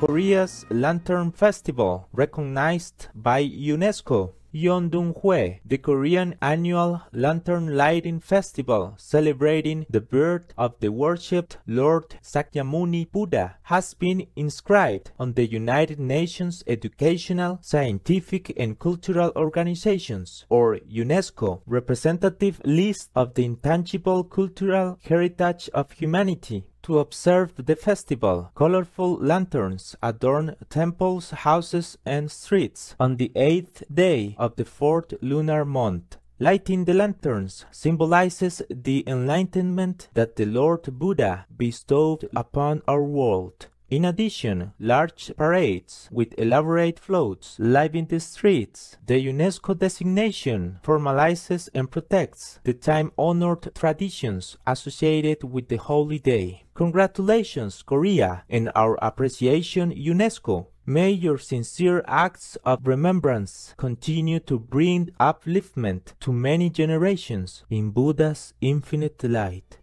Korea's Lantern Festival, recognized by UNESCO. Yeondonghae, the Korean annual lantern lighting festival celebrating the birth of the worshipped Lord Sakyamuni Buddha, has been inscribed on the United Nations Educational, Scientific and Cultural Organizations, or UNESCO, representative list of the intangible cultural heritage of humanity to observe the festival. Colorful lanterns adorn temples, houses, and streets on the eighth day of the fourth lunar month. Lighting the lanterns symbolizes the enlightenment that the Lord Buddha bestowed upon our world. In addition, large parades with elaborate floats live in the streets. The UNESCO designation formalizes and protects the time-honored traditions associated with the holy day. Congratulations, Korea, and our appreciation, UNESCO. May your sincere acts of remembrance continue to bring upliftment to many generations in Buddha's infinite light.